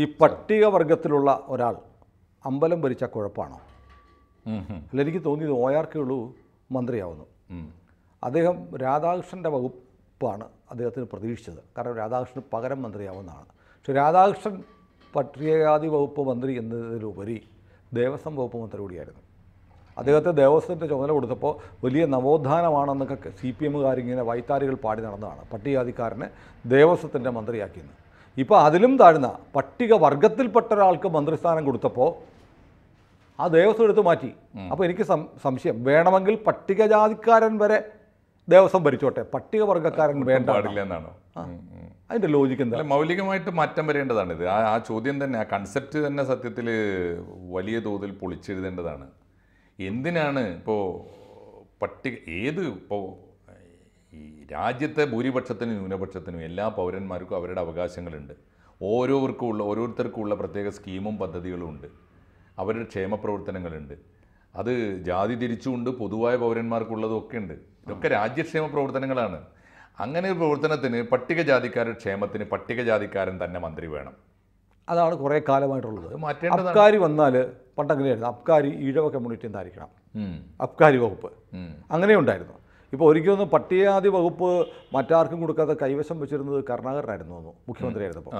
ഈ പട്ടികവർഗത്തിലുള്ള ഒരാൾ അമ്പലം ഭരിച്ച കുഴപ്പമാണോ അല്ല എനിക്ക് തോന്നിയത് ഒ ആർ മന്ത്രിയാവുന്നു അദ്ദേഹം രാധാകൃഷ്ണൻ്റെ വകുപ്പാണ് അദ്ദേഹത്തിന് പ്രതീക്ഷിച്ചത് കാരണം രാധാകൃഷ്ണൻ പകരം മന്ത്രിയാവുന്നതാണ് പക്ഷേ രാധാകൃഷ്ണൻ പട്ടികജാതി വകുപ്പ് മന്ത്രി എന്നതിലുപരി ദേവസ്വം വകുപ്പ് മന്ത്രി കൂടിയായിരുന്നു അദ്ദേഹത്തെ ദേവസ്വത്തിൻ്റെ ചുമതല കൊടുത്തപ്പോൾ വലിയ നവോത്ഥാനമാണെന്നൊക്കെ സി പി എമ്മുകാരിങ്ങനെ വൈത്താരികൾ പാടി നടന്നതാണ് പട്ടികജാതിക്കാരനെ ദേവസ്വത്തിൻ്റെ മന്ത്രിയാക്കിയെന്ന് ഇപ്പോൾ അതിലും താഴ്ന്ന പട്ടിക വർഗത്തിൽപ്പെട്ട ഒരാൾക്ക് മന്ത്രിസ്ഥാനം കൊടുത്തപ്പോൾ ആ ദേവസ്വം എടുത്ത് മാറ്റി അപ്പോൾ എനിക്ക് സംശയം വേണമെങ്കിൽ പട്ടികജാതിക്കാരൻ വരെ ദേവസ്വം ഭരിച്ചോട്ടെ പട്ടികവർഗക്കാരൻ വേണ്ട പാടില്ല എന്നാണ് അതിന്റെ ലോജിക്ക് എന്താ മൗലികമായിട്ട് മാറ്റം വരേണ്ടതാണ് ഇത് ആ ചോദ്യം തന്നെ ആ കൺസെപ്റ്റ് തന്നെ സത്യത്തിൽ വലിയ തോതിൽ പൊളിച്ചെഴുതേണ്ടതാണ് എന്തിനാണ് ഇപ്പോൾ പട്ടിക ഏത് ഇപ്പോൾ ഈ രാജ്യത്തെ ഭൂരിപക്ഷത്തിനും ന്യൂനപക്ഷത്തിനും എല്ലാ പൗരന്മാർക്കും അവരുടെ അവകാശങ്ങളുണ്ട് ഓരോർക്കും ഉള്ള ഓരോരുത്തർക്കും ഉള്ള പ്രത്യേക സ്കീമും പദ്ധതികളും ഉണ്ട് അവരുടെ ക്ഷേമ പ്രവർത്തനങ്ങളുണ്ട് അത് ജാതി തിരിച്ചുകൊണ്ട് പൊതുവായ പൗരന്മാർക്കുള്ളതൊക്കെ ഉണ്ട് ഇതൊക്കെ രാജ്യക്ഷേമ പ്രവർത്തനങ്ങളാണ് അങ്ങനെ ഒരു പ്രവർത്തനത്തിന് പട്ടികജാതിക്കാരുടെ ക്ഷേമത്തിന് പട്ടികജാതിക്കാരൻ തന്നെ മന്ത്രി വേണം അതാണ് കുറേ കാലമായിട്ടുള്ളത് അബ്കാരി വന്നാൽ പണ്ടങ്ങനെയായിരുന്നു അബ്കാരി ഈഴവ കമ്മ്യൂണിറ്റി എന്തായിരിക്കണം അബ്കാരി വകുപ്പ് അങ്ങനെ ഉണ്ടായിരുന്നു ഇപ്പോൾ ഒരിക്കലൊന്നും പട്ടികജാതി വകുപ്പ് മറ്റാർക്കും കൊടുക്കാതെ കൈവശം വെച്ചിരുന്നത് കരുണാകരനായിരുന്നു തോന്നുന്നു മുഖ്യമന്ത്രിയായിരുന്നപ്പോൾ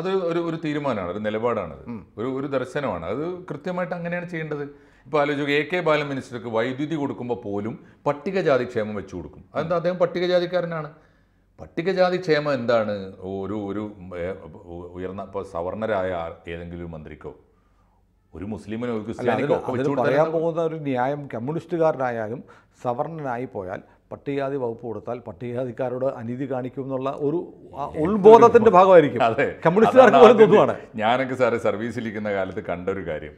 അത് ഒരു ഒരു തീരുമാനമാണ് ഒരു നിലപാടാണ് ഒരു ഒരു ദർശനമാണ് അത് കൃത്യമായിട്ട് അങ്ങനെയാണ് ചെയ്യേണ്ടത് ഇപ്പോൾ ആലോചിക്കുക എ കെ ബാലൻ മിനിസ്റ്റർക്ക് വൈദ്യുതി കൊടുക്കുമ്പോൾ പോലും പട്ടികജാതി ക്ഷേമം വെച്ചു കൊടുക്കും അതെന്താ അദ്ദേഹം പട്ടികജാതിക്കാരനാണ് പട്ടികജാതി ക്ഷേമം എന്താണ് ഒരു ഒരു ഉയർന്ന ഇപ്പോൾ സവർണരായ ഏതെങ്കിലും മന്ത്രിക്കോ ഒരു മുസ്ലിമിനോ പറയാൻ പോകുന്ന ഒരു ന്യായം കമ്മ്യൂണിസ്റ്റുകാരനായാലും സവർണനായി പോയാൽ പട്ടികജാതി വകുപ്പ് കൊടുത്താൽ പട്ടികജാതിക്കാരോട് അനീതി കാണിക്കും എന്നുള്ള ഒരു ഉൾബോധത്തിന്റെ ഭാഗമായിരിക്കും അതെ കമ്മ്യൂണിസ്റ്റുകാർക്ക് ഞാനൊക്കെ സാറേ സർവീസിലിരിക്കുന്ന കാലത്ത് കണ്ട ഒരു കാര്യം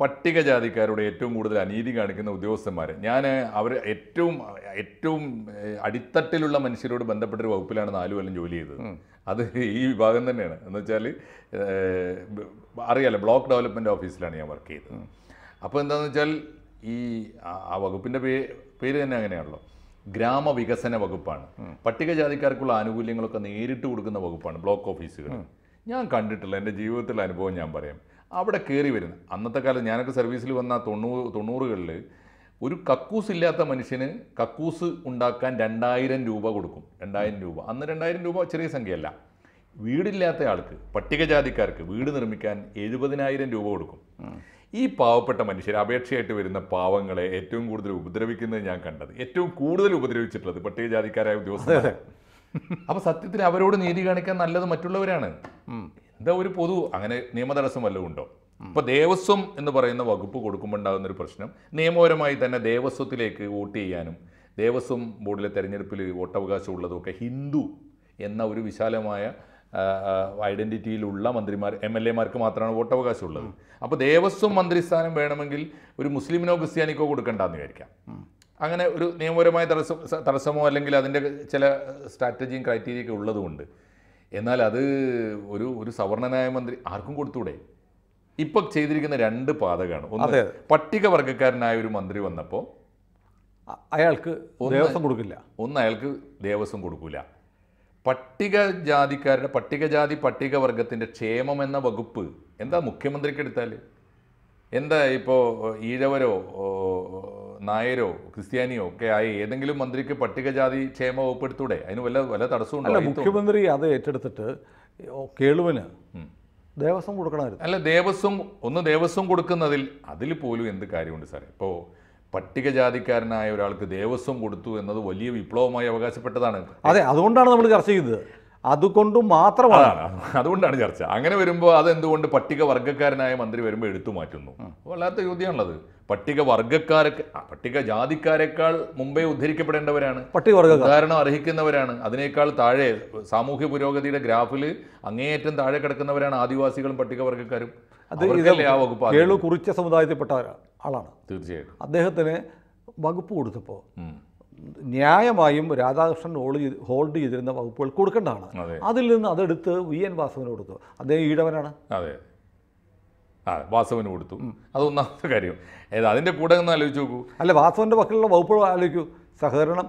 പട്ടികജാതിക്കാരോട് ഏറ്റവും കൂടുതൽ അനീതി കാണിക്കുന്ന ഉദ്യോഗസ്ഥന്മാർ ഞാൻ അവർ ഏറ്റവും ഏറ്റവും അടിത്തട്ടിലുള്ള മനുഷ്യരോട് ബന്ധപ്പെട്ടൊരു വകുപ്പിലാണ് നാലു കൊല്ലം ജോലി ചെയ്തത് അത് ഈ വിഭാഗം തന്നെയാണ് എന്ന് വെച്ചാൽ അറിയാലോ ബ്ലോക്ക് ഡെവലപ്മെൻറ്റ് ഓഫീസിലാണ് ഞാൻ വർക്ക് ചെയ്തത് അപ്പോൾ എന്താണെന്ന് വെച്ചാൽ ഈ ആ വകുപ്പിൻ്റെ പേര് തന്നെ അങ്ങനെയാണല്ലോ ഗ്രാമവികസന വകുപ്പാണ് പട്ടികജാതിക്കാർക്കുള്ള ആനുകൂല്യങ്ങളൊക്കെ നേരിട്ട് കൊടുക്കുന്ന വകുപ്പാണ് ബ്ലോക്ക് ഓഫീസുകൾ ഞാൻ കണ്ടിട്ടില്ല എൻ്റെ ജീവിതത്തിലെ അനുഭവം ഞാൻ പറയാം അവിടെ കയറി വരുന്ന അന്നത്തെ കാലം ഞാനൊക്കെ സർവീസിൽ വന്ന തൊണ്ണൂറ് തൊണ്ണൂറുകളിൽ ഒരു കക്കൂസ് ഇല്ലാത്ത മനുഷ്യന് കക്കൂസ് ഉണ്ടാക്കാൻ രണ്ടായിരം രൂപ കൊടുക്കും രണ്ടായിരം രൂപ അന്ന് രണ്ടായിരം രൂപ ചെറിയ സംഖ്യയല്ല വീടില്ലാത്ത ആൾക്ക് പട്ടികജാതിക്കാർക്ക് വീട് നിർമ്മിക്കാൻ എഴുപതിനായിരം രൂപ കൊടുക്കും ഈ പാവപ്പെട്ട മനുഷ്യർ അപേക്ഷയായിട്ട് വരുന്ന പാവങ്ങളെ ഏറ്റവും കൂടുതൽ ഉപദ്രവിക്കുന്നത് ഞാൻ കണ്ടത് ഏറ്റവും കൂടുതൽ ഉപദ്രവിച്ചിട്ടുള്ളത് പട്ടികജാതിക്കാരായ ഉദ്യോഗസ്ഥരെ അപ്പോൾ സത്യത്തിൽ അവരോട് നീതി കാണിക്കാൻ നല്ലത് മറ്റുള്ളവരാണ് എന്താ ഒരു പൊതു അങ്ങനെ നിയമതടസ്സം വല്ലതും ഉണ്ടോ ഇപ്പൊ ദേവസ്വം എന്ന് പറയുന്ന വകുപ്പ് കൊടുക്കുമ്പോൾ ഉണ്ടാകുന്ന ഒരു പ്രശ്നം നിയമപരമായി തന്നെ ദേവസ്വത്തിലേക്ക് വോട്ട് ചെയ്യാനും ദേവസ്വം ബോർഡിലെ തെരഞ്ഞെടുപ്പിൽ ഒക്കെ ഹിന്ദു എന്ന ഒരു വിശാലമായ ഐഡൻറ്റിറ്റിയിലുള്ള മന്ത്രിമാർ എം എൽ എമാർക്ക് മാത്രമാണ് വോട്ടവകാശമുള്ളത് അപ്പോൾ ദേവസ്വം മന്ത്രിസ്ഥാനം വേണമെങ്കിൽ ഒരു മുസ്ലിമിനോ ക്രിസ്ത്യാനിക്കോ കൊടുക്കേണ്ടെന്ന് വിചാരിക്കാം അങ്ങനെ ഒരു നിയമപരമായ തടസ്സം തടസ്സമോ അല്ലെങ്കിൽ അതിൻ്റെ ചില സ്ട്രാറ്റജിയും ക്രൈറ്റീരിയൊക്കെ ഉള്ളതുകൊണ്ട് എന്നാൽ അത് ഒരു ഒരു സവർണനായ മന്ത്രി ആർക്കും കൊടുത്തൂടെ ഇപ്പൊ ചെയ്തിരിക്കുന്ന രണ്ട് പാതകാണ് ഒന്ന് പട്ടികവർഗക്കാരനായ ഒരു മന്ത്രി വന്നപ്പോൾ അയാൾക്ക് ദേവസ്വം കൊടുക്കില്ല ഒന്ന് അയാൾക്ക് ദേവസ്വം കൊടുക്കില്ല പട്ടികജാതിക്കാരുടെ പട്ടികജാതി പട്ടികവർഗത്തിൻ്റെ ക്ഷേമം എന്ന വകുപ്പ് എന്താ മുഖ്യമന്ത്രിക്ക് എടുത്താൽ എന്താ ഇപ്പോൾ ഈഴവരോ നായരോ ക്രിസ്ത്യാനിയോ ഒക്കെ ആയ ഏതെങ്കിലും മന്ത്രിക്ക് പട്ടികജാതി ക്ഷേമ വകുപ്പ് എടുത്തൂടെ അതിന് വല്ല വല്ല തടസ്സമുണ്ടോ മുഖ്യമന്ത്രി അത് ഏറ്റെടുത്തിട്ട് കേളുവിന് ദേവസ്വം കൊടുക്കണമായിരുന്നു അല്ല ദേവസ്വം ഒന്ന് ദേവസ്വം കൊടുക്കുന്നതിൽ അതിൽ പോലും എന്ത് കാര്യമുണ്ട് സാറേ ഇപ്പോൾ പട്ടികജാതിക്കാരനായ ഒരാൾക്ക് ദേവസ്വം കൊടുത്തു എന്നത് വലിയ വിപ്ലവമായി അവകാശപ്പെട്ടതാണ് അതെ അതുകൊണ്ടാണ് നമ്മൾ ചർച്ച ചെയ്തത് അതുകൊണ്ട് മാത്രമാണ് അതുകൊണ്ടാണ് ചർച്ച അങ്ങനെ വരുമ്പോൾ അതെന്തുകൊണ്ട് പട്ടിക വർഗ്ഗക്കാരനായ മന്ത്രി വരുമ്പോൾ എടുത്തു മാറ്റുന്നു വല്ലാത്ത ചോദ്യമാണുള്ളത് പട്ടിക വർഗ്ഗക്കാരെ പട്ടിക ജാതിക്കാരെക്കാൾ മുമ്പേ ഉദ്ധരിക്കപ്പെടേണ്ടവരാണ് പട്ടികവർഗ ഉദാഹരണം അർഹിക്കുന്നവരാണ് അതിനേക്കാൾ താഴെ സാമൂഹ്യ പുരോഗതിയുടെ ഗ്രാഫിൽ അങ്ങേയറ്റം താഴെ കിടക്കുന്നവരാണ് ആദിവാസികളും പട്ടികവർഗ്ഗക്കാരും അത് കേളു കുറിച്ച സമുദായത്തിൽപ്പെട്ടവരാണ് ആളാണ് തീർച്ചയായിട്ടും അദ്ദേഹത്തിന് വകുപ്പ് കൊടുത്തപ്പോൾ ന്യായമായും രാധാകൃഷ്ണൻ ഹോൾഡ് ചെയ്ത് ഹോൾഡ് ചെയ്തിരുന്ന വകുപ്പുകൾ കൊടുക്കേണ്ടതാണ് അതിൽ നിന്ന് അതെടുത്ത് വി എൻ വാസവന് കൊടുത്തു അദ്ദേഹം ഈഴവനാണ് അതെ ആ വാസവന് കൊടുത്തു അതൊന്നാമത്തെ കാര്യം ഏത് അതിൻ്റെ കൂടെ ഒന്ന് ആലോചിച്ച് നോക്കൂ അല്ല വാസവൻ്റെ പക്കലുള്ള വകുപ്പുകൾ ആലോചിക്കൂ സഹകരണം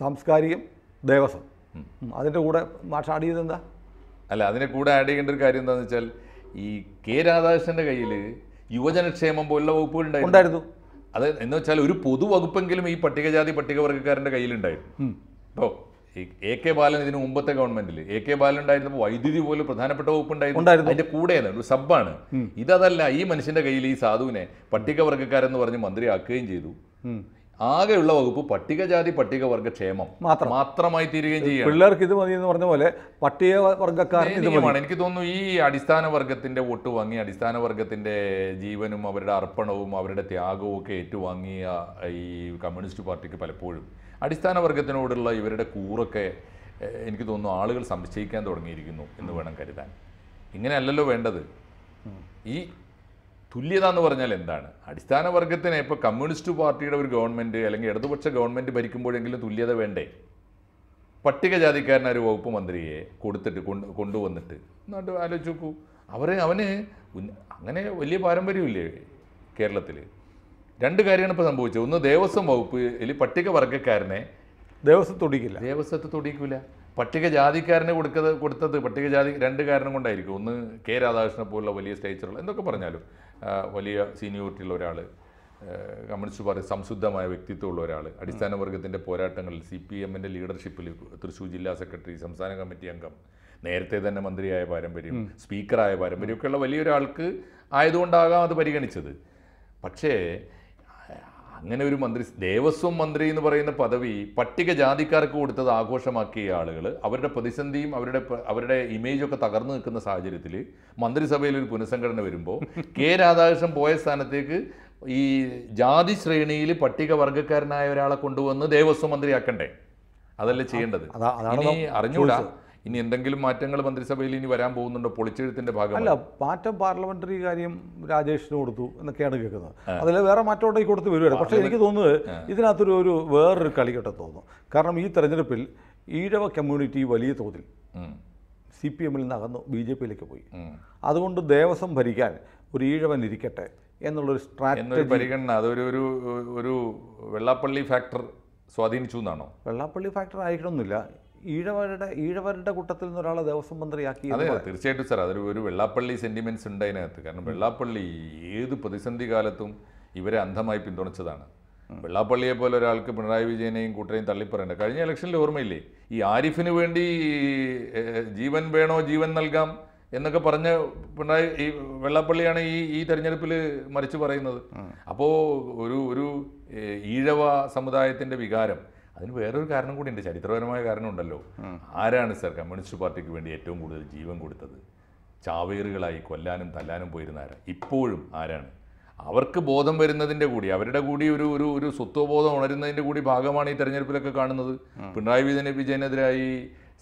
സാംസ്കാരികം ദേവസ്വം അതിൻ്റെ കൂടെ മാഷ് ആഡ് ചെയ്തെന്താ അല്ല അതിൻ്റെ കൂടെ ആഡ് ചെയ്യേണ്ട ഒരു കാര്യം എന്താണെന്ന് വെച്ചാൽ ഈ കെ രാധാകൃഷ്ണൻ്റെ കയ്യിൽ യുവജനക്ഷേമം പോലുള്ള വകുപ്പുകൾ ഉണ്ടായിരുന്നു അത് എന്ന് വെച്ചാൽ ഒരു പൊതുവകുപ്പെങ്കിലും ഈ പട്ടികജാതി പട്ടികവർഗ്ഗക്കാരൻ്റെ കയ്യിലുണ്ടായിരുന്നു അപ്പോൾ എ കെ ബാലൻ ഇതിന് മുമ്പത്തെ ഗവൺമെന്റിൽ എ കെ ബാലൻ ഉണ്ടായിരുന്നപ്പോൾ വൈദ്യുതി പോലും പ്രധാനപ്പെട്ട വകുപ്പ് ഉണ്ടായിരുന്നു അതിന്റെ കൂടെ ഒരു സബ്ബാണ് ഇതല്ല ഈ മനുഷ്യന്റെ കയ്യിൽ ഈ സാധുവിനെ പട്ടികവർഗ്ഗക്കാരെന്ന് പറഞ്ഞ് മന്ത്രിയാക്കുകയും ചെയ്തു ആകെയുള്ള വകുപ്പ് പട്ടികജാതി പട്ടികവർഗ ക്ഷേമം മാത്രം മാത്രമായി തീരുകയും ചെയ്യും പിള്ളേർക്ക് ഇത് മതി എന്ന് പറഞ്ഞ പോലെ പട്ടിക വർഗ്ഗക്കാരൻ എനിക്ക് തോന്നുന്നു ഈ അടിസ്ഥാന വർഗത്തിന്റെ വോട്ട് വാങ്ങി അടിസ്ഥാന വർഗത്തിന്റെ ജീവനും അവരുടെ അർപ്പണവും അവരുടെ ത്യാഗവും ഒക്കെ ഏറ്റുവാങ്ങിയ ഈ കമ്മ്യൂണിസ്റ്റ് പാർട്ടിക്ക് പലപ്പോഴും അടിസ്ഥാന വർഗത്തിനോടുള്ള ഇവരുടെ കൂറൊക്കെ എനിക്ക് തോന്നുന്നു ആളുകൾ സംശയിക്കാൻ തുടങ്ങിയിരിക്കുന്നു എന്ന് വേണം കരുതാൻ ഇങ്ങനെയല്ലല്ലോ വേണ്ടത് ഈ തുല്യത എന്ന് പറഞ്ഞാൽ എന്താണ് അടിസ്ഥാന വർഗത്തിന് ഇപ്പോൾ കമ്മ്യൂണിസ്റ്റ് പാർട്ടിയുടെ ഒരു ഗവൺമെൻറ് അല്ലെങ്കിൽ ഇടതുപക്ഷ ഗവൺമെൻറ് ഭരിക്കുമ്പോഴെങ്കിലും തുല്യത വേണ്ടേ പട്ടികജാതിക്കാരനൊരു വകുപ്പ് മന്ത്രിയെ കൊടുത്തിട്ട് കൊണ്ട് കൊണ്ടുവന്നിട്ട് എന്നിട്ട് ആലോചിച്ച് നോക്കൂ അവരെ അവന് അങ്ങനെ വലിയ പാരമ്പര്യമില്ലേ കേരളത്തിൽ രണ്ട് കാര്യമാണ് ഇപ്പോൾ സംഭവിച്ചത് ഒന്ന് ദേവസ്വം വകുപ്പ് അല്ലെങ്കിൽ പട്ടികവർഗ്ഗക്കാരനെ ദേവസ്വം തൊടിക്കില്ല ദേവസ്വത്ത് തൊടിക്കില്ല പട്ടികജാതിക്കാരനെ കൊടുക്കത് കൊടുത്തത് പട്ടികജാതി രണ്ട് കാരണം കൊണ്ടായിരിക്കും ഒന്ന് കെ രാധാകൃഷ്ണനെ പോലുള്ള വലിയ സ്റ്റേച്ചറുകൾ എന്തൊക്കെ പറഞ്ഞാലും വലിയ സീനിയോറിറ്റിയുള്ള ഒരാൾ കമ്മ്യൂണിസ്റ്റ് പാർട്ടി സംശുദ്ധമായ വ്യക്തിത്വമുള്ള ഒരാൾ അടിസ്ഥാന വർഗത്തിൻ്റെ പോരാട്ടങ്ങളിൽ സി പി എമ്മിൻ്റെ ലീഡർഷിപ്പിൽ തൃശ്ശൂർ ജില്ലാ സെക്രട്ടറി സംസ്ഥാന കമ്മിറ്റി അംഗം നേരത്തെ തന്നെ മന്ത്രിയായ പാരമ്പര്യം സ്പീക്കറായ ഒക്കെയുള്ള വലിയൊരാൾക്ക് ആയതുകൊണ്ടാകാം അത് പരിഗണിച്ചത് പക്ഷേ അങ്ങനെ ഒരു മന്ത്രി ദേവസ്വം മന്ത്രി എന്ന് പറയുന്ന പദവി പട്ടികജാതിക്കാർക്ക് കൊടുത്തത് ആഘോഷമാക്കിയ ആളുകൾ അവരുടെ പ്രതിസന്ധിയും അവരുടെ അവരുടെ ഇമേജൊക്കെ തകർന്നു നിൽക്കുന്ന സാഹചര്യത്തിൽ മന്ത്രിസഭയിൽ ഒരു പുനഃസംഘടന വരുമ്പോൾ കെ രാധാകൃഷ്ണൻ പോയ സ്ഥാനത്തേക്ക് ഈ ജാതി ശ്രേണിയിൽ പട്ടികവർഗക്കാരനായ ഒരാളെ കൊണ്ടുവന്ന് ദേവസ്വം മന്ത്രിയാക്കണ്ടേ അതല്ലേ ചെയ്യേണ്ടത് ഇനി അറിഞ്ഞൂടാ ഇനി എന്തെങ്കിലും മാറ്റങ്ങൾ മന്ത്രിസഭയിൽ ഇനി വരാൻ പോകുന്നുണ്ടോ പൊളിച്ചെഴുത്തിന്റെ ഭാഗം അല്ല മാറ്റം പാർലമെന്ററി കാര്യം രാജേഷിന് കൊടുത്തു എന്നൊക്കെയാണ് കേൾക്കുന്നത് അതിൽ വേറെ മാറ്റോട്ടേക്ക് കൊടുത്ത് വരുവാണ് പക്ഷേ എനിക്ക് തോന്നുന്നത് ഇതിനകത്തൊരു ഒരു വേറൊരു കളിക്കട്ടെ തോന്നുന്നു കാരണം ഈ തെരഞ്ഞെടുപ്പിൽ ഈഴവ കമ്മ്യൂണിറ്റി വലിയ തോതിൽ സി പി എമ്മിൽ നിന്ന് അകന്നു ബി ജെ പിയിലേക്ക് പോയി അതുകൊണ്ട് ദേവസ്വം ഭരിക്കാൻ ഒരു ഈഴവൻ ഇരിക്കട്ടെ എന്നുള്ളൊരു സ്ട്രാറ്റജി പരിഗണന അതൊരു ഒരു ഒരു വെള്ളാപ്പള്ളി ഫാക്ടർ സ്വാധീനിച്ചു എന്നാണോ വെള്ളാപ്പള്ളി ഫാക്ടർ ആയിരിക്കണമെന്നില്ല ഈഴവരുടെ ഈഴവരുടെ കൂട്ടത്തിൽ നിന്ന് ഒരാളെ ദേവസ്വം മന്ത്രിയാക്കി അതെ തീർച്ചയായിട്ടും സാർ അതൊരു ഒരു വെള്ളാപ്പള്ളി സെന്റിമെന്റ്സ് ഉണ്ട് അതിനകത്ത് കാരണം വെള്ളാപ്പള്ളി ഏത് പ്രതിസന്ധി കാലത്തും ഇവരെ അന്ധമായി പിന്തുണച്ചതാണ് വെള്ളാപ്പള്ളിയെ പോലെ ഒരാൾക്ക് പിണറായി വിജയനെയും കൂട്ടരെയും തള്ളിപ്പറയണ്ട കഴിഞ്ഞ ഇലക്ഷനിൽ ഓർമ്മയില്ലേ ഈ ആരിഫിന് വേണ്ടി ജീവൻ വേണോ ജീവൻ നൽകാം എന്നൊക്കെ പറഞ്ഞ് പിണറായി ഈ വെള്ളാപ്പള്ളിയാണ് ഈ ഈ തെരഞ്ഞെടുപ്പിൽ മറിച്ച് പറയുന്നത് അപ്പോൾ ഒരു ഒരു ഈഴവ സമുദായത്തിൻ്റെ വികാരം അതിന് വേറൊരു കാരണം കൂടിയുണ്ട് ചരിത്രപരമായ കാരണം ഉണ്ടല്ലോ ആരാണ് സർ കമ്മ്യൂണിസ്റ്റ് പാർട്ടിക്ക് വേണ്ടി ഏറ്റവും കൂടുതൽ ജീവൻ കൊടുത്തത് ചാവേറുകളായി കൊല്ലാനും തല്ലാനും പോയിരുന്ന ആരാണ് ഇപ്പോഴും ആരാണ് അവർക്ക് ബോധം വരുന്നതിൻ്റെ കൂടി അവരുടെ കൂടി ഒരു ഒരു ഒരു സ്വത്വബോധം ഉണരുന്നതിൻ്റെ കൂടി ഭാഗമാണ് ഈ തെരഞ്ഞെടുപ്പിലൊക്കെ കാണുന്നത് പിണറായി വിജയൻ വിജയനെതിരായി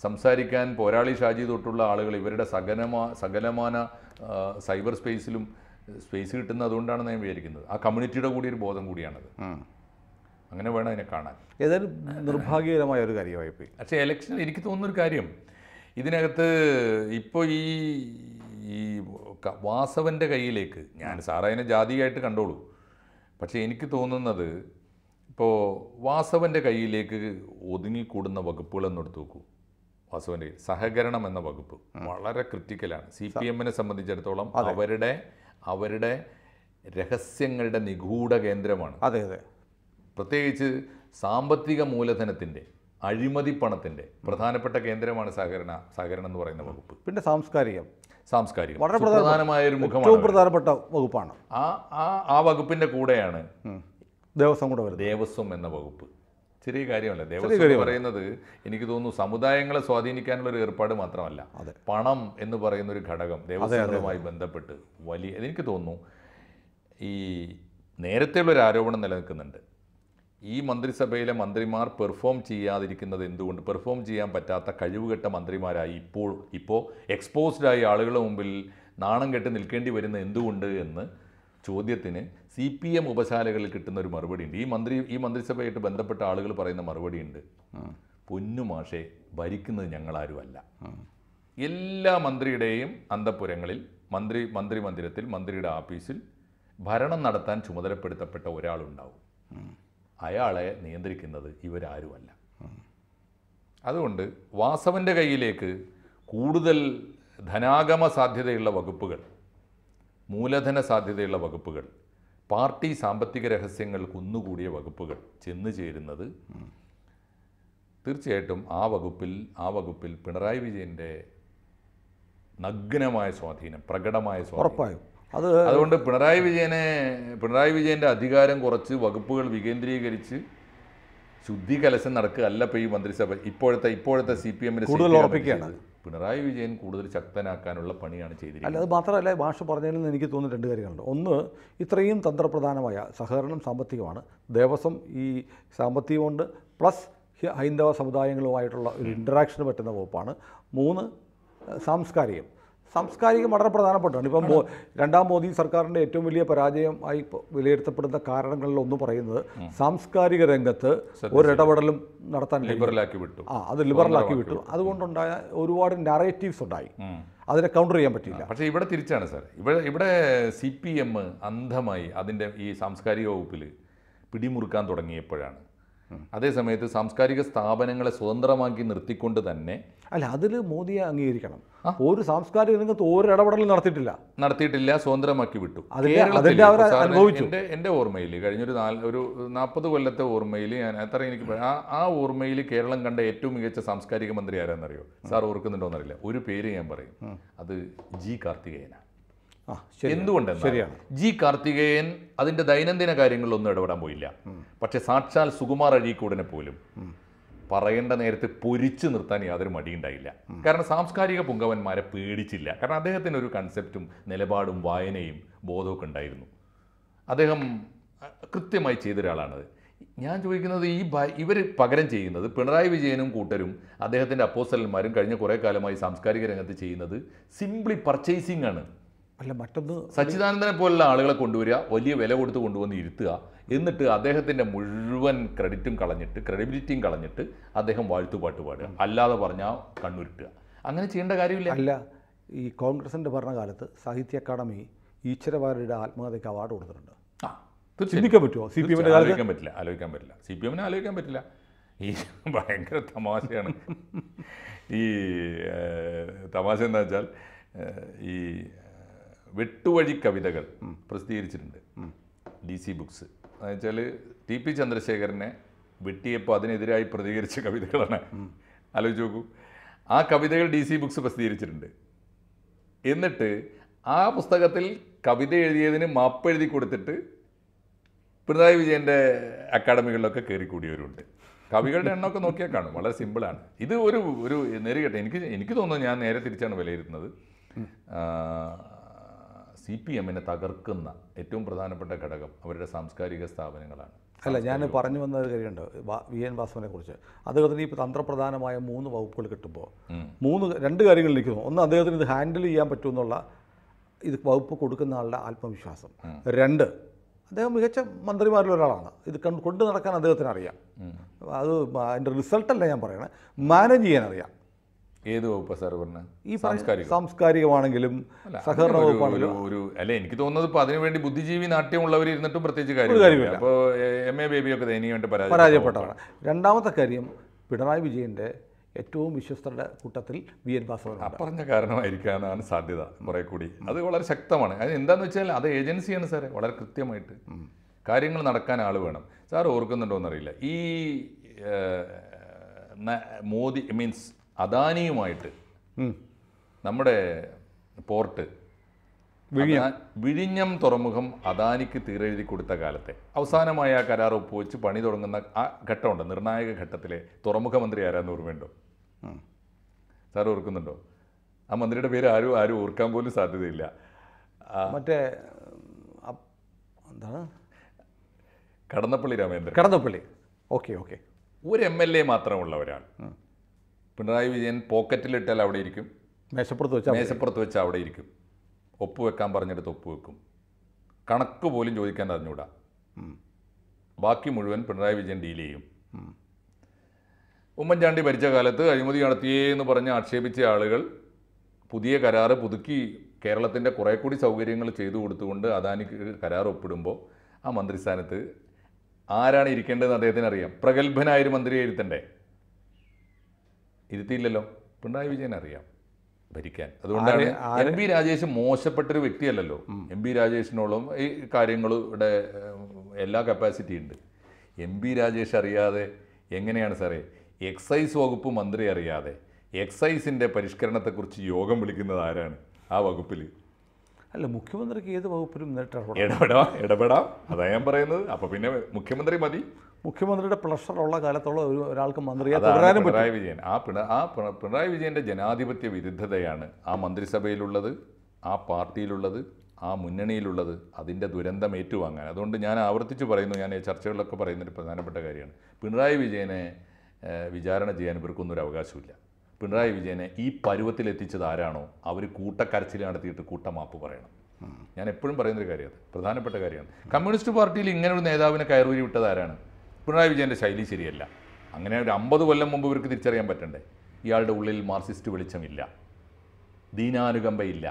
സംസാരിക്കാൻ പോരാളി ഷാജി തൊട്ടുള്ള ആളുകൾ ഇവരുടെ സകലമാ സകലമാന സൈബർ സ്പേസിലും സ്പേസ് കിട്ടുന്നത് അതുകൊണ്ടാണ് ഞാൻ വിചാരിക്കുന്നത് ആ കമ്മ്യൂണിറ്റിയുടെ കൂടി ഒരു ബോധം കൂടിയാണത് അങ്ങനെ വേണം അതിനെ കാണാൻ ഏതായാലും നിർഭാഗ്യകരമായ ഒരു കാര്യമായി പോയി പക്ഷേ ഇലക്ഷനിൽ എനിക്ക് തോന്നുന്നൊരു കാര്യം ഇതിനകത്ത് ഇപ്പോൾ ഈ ഈ വാസവൻ്റെ കയ്യിലേക്ക് ഞാൻ സാറതിനെ ജാതിയായിട്ട് കണ്ടോളൂ പക്ഷേ എനിക്ക് തോന്നുന്നത് ഇപ്പോൾ വാസവൻ്റെ കയ്യിലേക്ക് ഒതുങ്ങിക്കൂടുന്ന വകുപ്പുകളെന്ന് എടുത്ത് നോക്കൂ വാസവൻ്റെ സഹകരണം എന്ന വകുപ്പ് വളരെ ക്രിറ്റിക്കലാണ് സി പി എമ്മിനെ സംബന്ധിച്ചിടത്തോളം അവരുടെ അവരുടെ രഹസ്യങ്ങളുടെ നിഗൂഢ കേന്ദ്രമാണ് അതെ അതെ പ്രത്യേകിച്ച് സാമ്പത്തിക മൂലധനത്തിൻ്റെ അഴിമതി പണത്തിൻ്റെ പ്രധാനപ്പെട്ട കേന്ദ്രമാണ് സഹകരണ സഹകരണം എന്ന് പറയുന്ന വകുപ്പ് പിന്നെ സാംസ്കാരികം സാംസ്കാരികം വളരെ പ്രധാനമായ ഒരു മുഖമാണ് പ്രധാനപ്പെട്ട വകുപ്പാണ് ആ ആ ആ വകുപ്പിൻ്റെ കൂടെയാണ് ദേവസ്വം കൂടെ വരുന്നത് ദേവസ്വം എന്ന വകുപ്പ് ചെറിയ കാര്യമല്ല ദേവസ്വം പറയുന്നത് എനിക്ക് തോന്നുന്നു സമുദായങ്ങളെ സ്വാധീനിക്കാനുള്ള ഒരു ഏർപ്പാട് മാത്രമല്ല പണം എന്ന് പറയുന്ന ഒരു ഘടകം ദേവസ്വങ്ങളുമായി ബന്ധപ്പെട്ട് വലിയ എനിക്ക് തോന്നുന്നു ഈ നേരത്തെയുള്ളൊരു ഒരു ആരോപണം നിലനിൽക്കുന്നുണ്ട് ഈ മന്ത്രിസഭയിലെ മന്ത്രിമാർ പെർഫോം ചെയ്യാതിരിക്കുന്നത് എന്തുകൊണ്ട് പെർഫോം ചെയ്യാൻ പറ്റാത്ത കഴിവുകെട്ട മന്ത്രിമാരായി ഇപ്പോൾ ഇപ്പോൾ എക്സ്പോസ്ഡായി ആളുകളുടെ മുമ്പിൽ നാണം കെട്ട് നിൽക്കേണ്ടി വരുന്ന എന്തുകൊണ്ട് എന്ന് ചോദ്യത്തിന് സി പി എം ഉപശാലകളിൽ കിട്ടുന്ന ഒരു മറുപടി ഉണ്ട് ഈ മന്ത്രി ഈ മന്ത്രിസഭയായിട്ട് ബന്ധപ്പെട്ട ആളുകൾ പറയുന്ന മറുപടി ഉണ്ട് പൊന്നു മാഷേ ഭരിക്കുന്നത് ഞങ്ങളാരുമല്ല എല്ലാ മന്ത്രിയുടെയും അന്തപുരങ്ങളിൽ മന്ത്രി മന്ത്രിമന്ദിരത്തിൽ മന്ത്രിയുടെ ആഫീസിൽ ഭരണം നടത്താൻ ചുമതലപ്പെടുത്തപ്പെട്ട ഒരാളുണ്ടാവും അയാളെ നിയന്ത്രിക്കുന്നത് ഇവരാരുമല്ല അതുകൊണ്ട് വാസവൻ്റെ കയ്യിലേക്ക് കൂടുതൽ ധനാഗമ സാധ്യതയുള്ള വകുപ്പുകൾ മൂലധന സാധ്യതയുള്ള വകുപ്പുകൾ പാർട്ടി സാമ്പത്തിക രഹസ്യങ്ങൾ കുന്നുകൂടിയ വകുപ്പുകൾ ചെന്നു ചേരുന്നത് തീർച്ചയായിട്ടും ആ വകുപ്പിൽ ആ വകുപ്പിൽ പിണറായി വിജയൻ്റെ നഗ്നമായ സ്വാധീനം പ്രകടമായ സ്വാധീനം അത് അതുകൊണ്ട് പിണറായി വിജയനെ പിണറായി വിജയൻ്റെ അധികാരം കുറച്ച് വകുപ്പുകൾ വികേന്ദ്രീകരിച്ച് ശുദ്ധി കലശം നടക്കുക അല്ല ഇപ്പോൾ ഈ മന്ത്രിസഭ ഇപ്പോഴത്തെ ഇപ്പോഴത്തെ സി പി എമ്മിന് കൂടുതൽ ഉറപ്പിക്കുകയാണ് പിണറായി വിജയൻ കൂടുതൽ ശക്തനാക്കാനുള്ള പണിയാണ് ചെയ്തിരിക്കുന്നത് അല്ല അത് മാത്രമല്ല ഭാഷ പറഞ്ഞതിൽ നിന്ന് എനിക്ക് തോന്നുന്ന രണ്ട് കാര്യങ്ങളുണ്ട് ഒന്ന് ഇത്രയും തന്ത്രപ്രധാനമായ സഹകരണം സാമ്പത്തികമാണ് ദേവസ്വം ഈ സാമ്പത്തികമുണ്ട് പ്ലസ് ഹൈന്ദവ സമുദായങ്ങളുമായിട്ടുള്ള ഒരു ഇൻറ്ററാക്ഷന് പറ്റുന്ന വകുപ്പാണ് മൂന്ന് സാംസ്കാരികം സാംസ്കാരികം വളരെ പ്രധാനപ്പെട്ടാണ് ഇപ്പം രണ്ടാം മോദി സർക്കാരിൻ്റെ ഏറ്റവും വലിയ പരാജയം ആയി വിലയിരുത്തപ്പെടുന്ന ഒന്ന് പറയുന്നത് സാംസ്കാരിക രംഗത്ത് ഒരിടപെടലും നടത്താൻ ലിബറലാക്കി വിട്ടു ആ അത് ലിബറലാക്കി വിട്ടു അതുകൊണ്ടുണ്ടായ ഒരുപാട് നറേറ്റീവ്സ് ഉണ്ടായി അതിനെ കൗണ്ടർ ചെയ്യാൻ പറ്റില്ല പക്ഷേ ഇവിടെ തിരിച്ചാണ് സാർ ഇവിടെ ഇവിടെ സി പി എം അന്ധമായി അതിൻ്റെ ഈ സാംസ്കാരിക വകുപ്പിൽ പിടിമുറുക്കാൻ തുടങ്ങിയപ്പോഴാണ് അതേസമയത്ത് സാംസ്കാരിക സ്ഥാപനങ്ങളെ സ്വതന്ത്രമാക്കി നിർത്തിക്കൊണ്ട് തന്നെ അല്ല അതിൽ മോദിയെ അംഗീകരിക്കണം ഒരു സാംസ്കാരിക രംഗത്ത് ഒരു ഇടപെടലും നടത്തിയിട്ടില്ല നടത്തിയിട്ടില്ല സ്വതന്ത്രമാക്കി വിട്ടു അനുഭവിച്ചു എൻ്റെ ഓർമ്മയിൽ കഴിഞ്ഞൊരു നാല് ഒരു നാൽപ്പത് കൊല്ലത്തെ ഓർമ്മയിൽ ഞാൻ അത്ര എനിക്ക് ആ ആ ഓർമ്മയിൽ കേരളം കണ്ട ഏറ്റവും മികച്ച സാംസ്കാരിക മന്ത്രി ആരാന്നറിയോ സാർ ഓർക്കുന്നുണ്ടോ എന്നറിയില്ല ഒരു പേര് ഞാൻ പറയും അത് ജി കാർത്തികേയനാണ് എന്തുകൊണ്ട് ശരിയാണ് ജി കാർത്തികേയൻ അതിന്റെ ദൈനംദിന കാര്യങ്ങളിലൊന്നും ഇടപെടാൻ പോയില്ല പക്ഷേ സാക്ഷാൽ സുകുമാർ അഴീക്കൂടിനെ പോലും പറയേണ്ട നേരത്തെ പൊരിച്ചു നിർത്താൻ യാതൊരു മടിയുണ്ടായില്ല കാരണം സാംസ്കാരിക പുങ്കവന്മാരെ പേടിച്ചില്ല കാരണം അദ്ദേഹത്തിന് ഒരു കൺസെപ്റ്റും നിലപാടും വായനയും ബോധമൊക്കെ ഉണ്ടായിരുന്നു അദ്ദേഹം കൃത്യമായി ചെയ്ത ഒരാളാണത് ഞാൻ ചോദിക്കുന്നത് ഈ ഇവർ പകരം ചെയ്യുന്നത് പിണറായി വിജയനും കൂട്ടരും അദ്ദേഹത്തിൻ്റെ അപ്പോസലന്മാരും കഴിഞ്ഞ കുറേ കാലമായി സാംസ്കാരിക രംഗത്ത് ചെയ്യുന്നത് സിംപ്ലി പർച്ചേസിംഗ് ആണ് അല്ല മറ്റൊന്ന് സച്ചിദാനന്ദനെ പോലുള്ള ആളുകളെ കൊണ്ടുവരിക വലിയ വില കൊടുത്ത് കൊണ്ടുവന്ന് ഇരുത്തുക എന്നിട്ട് അദ്ദേഹത്തിൻ്റെ മുഴുവൻ ക്രെഡിറ്റും കളഞ്ഞിട്ട് ക്രെഡിബിലിറ്റിയും കളഞ്ഞിട്ട് അദ്ദേഹം വാഴ്ത്തുപാട്ട് പാടുക അല്ലാതെ പറഞ്ഞാൽ കണ്ണുരുട്ടുക അങ്ങനെ ചെയ്യേണ്ട കാര്യമില്ല അല്ല ഈ കോൺഗ്രസിൻ്റെ ഭരണകാലത്ത് സാഹിത്യ അക്കാദമി ഈശ്വരവാരുടെ ആത്മകഥയ്ക്ക് അവാർഡ് കൊടുത്തിട്ടുണ്ട് ചിന്തിക്കാൻ പറ്റുമോ സി പി എമ്മിനെ ആലോചിക്കാൻ പറ്റില്ല ആലോചിക്കാൻ പറ്റില്ല സി പി എമ്മിനെ ആലോചിക്കാൻ പറ്റില്ല ഈ ഭയങ്കര തമാശയാണ് ഈ തമാശ എന്താ വെച്ചാൽ ഈ വെട്ടുവഴി കവിതകൾ പ്രസിദ്ധീകരിച്ചിട്ടുണ്ട് ഡി സി ബുക്സ് എന്ന് ടി പി ചന്ദ്രശേഖരനെ വെട്ടിയപ്പോൾ അതിനെതിരായി പ്രതികരിച്ച കവിതകളാണ് ആലോചിച്ച് നോക്കൂ ആ കവിതകൾ ഡി സി ബുക്സ് പ്രസിദ്ധീകരിച്ചിട്ടുണ്ട് എന്നിട്ട് ആ പുസ്തകത്തിൽ കവിത എഴുതിയതിന് മാപ്പ് എഴുതി കൊടുത്തിട്ട് പിണറായി വിജയൻ്റെ അക്കാഡമികളിലൊക്കെ കൂടിയവരുണ്ട് കവികളുടെ എണ്ണമൊക്കെ നോക്കിയാൽ കാണും വളരെ സിമ്പിളാണ് ഇത് ഒരു ഒരു നേരികട്ടെ എനിക്ക് എനിക്ക് തോന്നുന്നു ഞാൻ നേരെ തിരിച്ചാണ് വിലയിരുത്തുന്നത് സി പി എമ്മിനെ തകർക്കുന്ന ഏറ്റവും പ്രധാനപ്പെട്ട ഘടകം അവരുടെ സാംസ്കാരിക സ്ഥാപനങ്ങളാണ് അല്ല ഞാൻ പറഞ്ഞു ഒരു കാര്യമുണ്ട് വി എൻ വാസവനെ കുറിച്ച് അദ്ദേഹത്തിന് ഈ തന്ത്രപ്രധാനമായ മൂന്ന് വകുപ്പുകൾ കിട്ടുമ്പോൾ മൂന്ന് രണ്ട് നിൽക്കുന്നു ഒന്ന് അദ്ദേഹത്തിന് ഇത് ഹാൻഡിൽ ചെയ്യാൻ പറ്റുമെന്നുള്ള ഇത് വകുപ്പ് കൊടുക്കുന്ന ആളുടെ ആത്മവിശ്വാസം രണ്ട് അദ്ദേഹം മികച്ച മന്ത്രിമാരിൽ ഒരാളാണ് ഇത് കൊണ്ട് നടക്കാൻ അദ്ദേഹത്തിന് അറിയാം അത് അതിൻ്റെ റിസൾട്ടല്ല ഞാൻ പറയണേ മാനേജ് ചെയ്യാൻ അറിയാം ഏത് വകുപ്പ് സാർ പറഞ്ഞ ഈ സാംസ്കാരിക സാംസ്കാരികമാണെങ്കിലും സഹകരണ വകുപ്പാണെങ്കിലും ഒരു അല്ലെ എനിക്ക് തോന്നുന്നത് ഇപ്പൊ അതിനുവേണ്ടി ബുദ്ധിജീവി ഉള്ളവർ ഇരുന്നിട്ടും പ്രത്യേകിച്ച് കാര്യമില്ല അപ്പോ എം എ ബേബിയൊക്കെ ദയനീയമായിട്ട് പരാജയപ്പെട്ടതാണ് രണ്ടാമത്തെ കാര്യം പിണറായി വിജയന്റെ ഏറ്റവും വിശ്വസ്തരുടെ കൂട്ടത്തിൽ വി എൻ വാസവൻ പറഞ്ഞ കാരണമായിരിക്കാനാണ് സാധ്യത കുറെ കൂടി അത് വളരെ ശക്തമാണ് അത് എന്താണെന്ന് വെച്ചാൽ അത് ഏജൻസിയാണ് സാറെ വളരെ കൃത്യമായിട്ട് കാര്യങ്ങൾ നടക്കാൻ ആൾ വേണം സാർ ഓർക്കുന്നുണ്ടോ എന്നറിയില്ല ഈ മോദി മീൻസ് അദാനിയുമായിട്ട് നമ്മുടെ പോർട്ട് വിഴിഞ്ഞം തുറമുഖം അദാനിക്ക് തീരെഴുതി കൊടുത്ത കാലത്തെ അവസാനമായ ആ കരാർ ഒപ്പുവെച്ച് പണി തുടങ്ങുന്ന ആ ഘട്ടമുണ്ട് നിർണായക ഘട്ടത്തിലെ തുറമുഖ മന്ത്രി ആരാന്ന് ഓർമ്മയുണ്ടോ സാർ ഓർക്കുന്നുണ്ടോ ആ മന്ത്രിയുടെ പേര് ആരും ആരും ഓർക്കാൻ പോലും സാധ്യതയില്ല മറ്റേ എന്താണ് കടന്നപ്പള്ളി രാമേന്ദ്രൻ കടന്നപ്പള്ളി ഓക്കെ ഓക്കെ ഒരു എം എൽ എ മാത്രമുള്ള ഒരാൾ പിണറായി വിജയൻ പോക്കറ്റിലിട്ടാൽ അവിടെ ഇരിക്കും മേശപ്പുറത്ത് വെച്ചാൽ മേശപ്പുറത്ത് വെച്ചാൽ അവിടെ ഇരിക്കും ഒപ്പുവെക്കാൻ പറഞ്ഞെടുത്ത് ഒപ്പുവെക്കും കണക്ക് പോലും ചോദിക്കാൻ അറിഞ്ഞുകൂടാ ബാക്കി മുഴുവൻ പിണറായി വിജയൻ ഡീൽ ചെയ്യും ഉമ്മൻചാണ്ടി ഭരിച്ച കാലത്ത് അഴിമതി നടത്തിയേ എന്ന് പറഞ്ഞ് ആക്ഷേപിച്ച ആളുകൾ പുതിയ കരാറ് പുതുക്കി കേരളത്തിൻ്റെ കുറേ കൂടി സൗകര്യങ്ങൾ ചെയ്തു കൊടുത്തുകൊണ്ട് അദാനിക്ക് കരാർ ഒപ്പിടുമ്പോൾ ആ മന്ത്രിസ്ഥാനത്ത് ആരാണ് ഇരിക്കേണ്ടതെന്ന് അദ്ദേഹത്തിന് അറിയാം പ്രഗത്ഭനായൊരു മന്ത്രിയെ ഇരുത്തണ്ടേ ഇരുത്തിയില്ലല്ലോ പിണറായി വിജയൻ അറിയാം ഭരിക്കാൻ അതുകൊണ്ടാണ് എം പി രാജേഷ് മോശപ്പെട്ടൊരു വ്യക്തിയല്ലല്ലോ എം പി രാജേഷിനോളം ഈ ഇവിടെ എല്ലാ കപ്പാസിറ്റി ഉണ്ട് എം പി രാജേഷ് അറിയാതെ എങ്ങനെയാണ് സാറേ എക്സൈസ് വകുപ്പ് മന്ത്രി അറിയാതെ എക്സൈസിൻ്റെ പരിഷ്കരണത്തെക്കുറിച്ച് യോഗം വിളിക്കുന്നത് ആരാണ് ആ വകുപ്പിൽ അല്ല മുഖ്യമന്ത്രിക്ക് ഏത് വകുപ്പിലും ഇടപെടാം ഇടപെടാം അതാ ഞാൻ പറയുന്നത് അപ്പോൾ പിന്നെ മുഖ്യമന്ത്രി മതി മുഖ്യമന്ത്രിയുടെ ഉള്ള കാലത്തുള്ള ഒരു ഒരാൾക്ക് മന്ത്രിയെ തുടരാനും പിണറായി വിജയൻ ആ പിണ ആ പിണറായി വിജയൻ്റെ ജനാധിപത്യ വിരുദ്ധതയാണ് ആ മന്ത്രിസഭയിലുള്ളത് ആ പാർട്ടിയിലുള്ളത് ആ മുന്നണിയിലുള്ളത് അതിൻ്റെ ദുരന്തം ഏറ്റുവാങ്ങാൻ അതുകൊണ്ട് ഞാൻ ആവർത്തിച്ച് പറയുന്നു ഞാൻ ഈ ചർച്ചകളിലൊക്കെ പറയുന്നൊരു പ്രധാനപ്പെട്ട കാര്യമാണ് പിണറായി വിജയനെ വിചാരണ ചെയ്യാൻ ഇവർക്കൊന്നും ഒരു അവകാശമില്ല പിണറായി വിജയനെ ഈ പരുവത്തിലെത്തിച്ചത് ആരാണോ അവർ കൂട്ടക്കരച്ചിൽ നടത്തിയിട്ട് കൂട്ടമാപ്പ് പറയണം ഞാൻ എപ്പോഴും പറയുന്നൊരു കാര്യമാണ് പ്രധാനപ്പെട്ട കാര്യമാണ് കമ്മ്യൂണിസ്റ്റ് പാർട്ടിയിൽ ഇങ്ങനെ ഒരു നേതാവിനെ കയറൂരി വിട്ടത് ആരാണ് പിണറായി വിജയൻ്റെ ശൈലി ശരിയല്ല അങ്ങനെ ഒരു അമ്പത് കൊല്ലം മുമ്പ് ഇവർക്ക് തിരിച്ചറിയാൻ പറ്റണ്ടേ ഇയാളുടെ ഉള്ളിൽ മാർസിസ്റ്റ് വെളിച്ചമില്ല ദീനാനുകമ്പയില്ല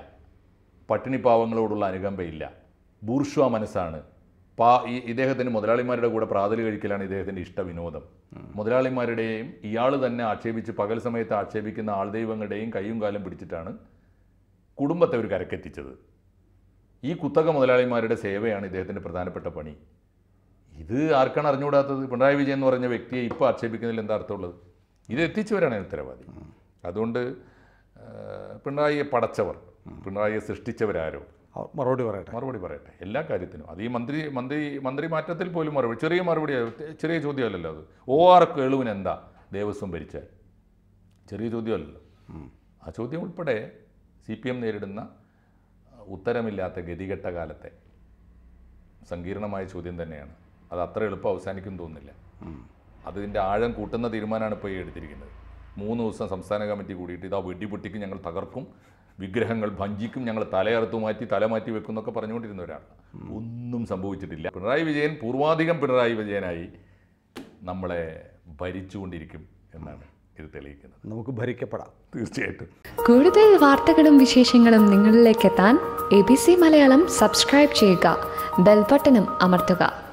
പട്ടിണിപ്പാവങ്ങളോടുള്ള അനുകമ്പയില്ല ബൂർഷ്വ മനസ്സാണ് പാ ഈ ഇദ്ദേഹത്തിന് മുതലാളിമാരുടെ കൂടെ പ്രാതൽ കഴിക്കലാണ് ഇദ്ദേഹത്തിൻ്റെ ഇഷ്ടവിനോദം മുതലാളിമാരുടെയും ഇയാൾ തന്നെ ആക്ഷേപിച്ച് പകൽ സമയത്ത് ആക്ഷേപിക്കുന്ന ദൈവങ്ങളുടെയും കൈയും കാലും പിടിച്ചിട്ടാണ് കുടുംബത്തെ ഒരു കരക്കെത്തിച്ചത് ഈ കുത്തക മുതലാളിമാരുടെ സേവയാണ് ഇദ്ദേഹത്തിൻ്റെ പ്രധാനപ്പെട്ട പണി ഇത് ആർക്കാണ് അറിഞ്ഞുകൂടാത്തത് പിണറായി വിജയൻ എന്ന് പറഞ്ഞ വ്യക്തിയെ ഇപ്പോൾ ആക്ഷേപിക്കുന്നതിൽ എന്താ അർത്ഥമുള്ളത് ഇത് എത്തിച്ചവരാണ് ഉത്തരവാദി അതുകൊണ്ട് പിണറായിയെ പടച്ചവർ പിണറായിയെ സൃഷ്ടിച്ചവരാരോ മറുപടി പറയട്ടെ മറുപടി പറയട്ടെ എല്ലാ കാര്യത്തിനും അത് ഈ മന്ത്രി മന്ത്രി മന്ത്രി മാറ്റത്തിൽ പോലും മറുപടി ചെറിയ മറുപടി ചെറിയ ചോദ്യമല്ലല്ലോ അത് ഒ ആർ കേളുവിന് എന്താ ദേവസ്വം ഭരിച്ചാൽ ചെറിയ ചോദ്യമല്ലല്ലോ ആ ചോദ്യം ഉൾപ്പെടെ സി പി എം നേരിടുന്ന ഉത്തരമില്ലാത്ത ഗതികെട്ട കാലത്തെ സങ്കീർണമായ ചോദ്യം തന്നെയാണ് അത് അത്ര എളുപ്പം അവസാനിക്കും തോന്നുന്നില്ല അതിൻ്റെ ആഴം കൂട്ടുന്ന തീരുമാനമാണ് ഇപ്പോൾ ഈ എടുത്തിരിക്കുന്നത് മൂന്ന് ദിവസം സംസ്ഥാന കമ്മിറ്റി കൂടിയിട്ട് ഇതാ വെടിപൊട്ടിക്കും ഞങ്ങൾ തകർക്കും വിഗ്രഹങ്ങൾ ഭഞ്ചിക്കും ഞങ്ങൾ തലയറുത്ത് മാറ്റി തല മാറ്റി വെക്കും എന്നൊക്കെ പറഞ്ഞുകൊണ്ടിരുന്ന ഒരാൾ ഒന്നും സംഭവിച്ചിട്ടില്ല പിണറായി വിജയൻ പൂർവാധികം പിണറായി വിജയനായി നമ്മളെ ഭരിച്ചുകൊണ്ടിരിക്കും എന്നാണ് ഇത് തെളിയിക്കുന്നത് നമുക്ക് ഭരിക്കപ്പെടാം തീർച്ചയായിട്ടും കൂടുതൽ വാർത്തകളും വിശേഷങ്ങളും നിങ്ങളിലേക്ക് എത്താൻ A B C Malayalam subscribe ചെയ്യുക ബെൽബട്ടനും അമർത്തുക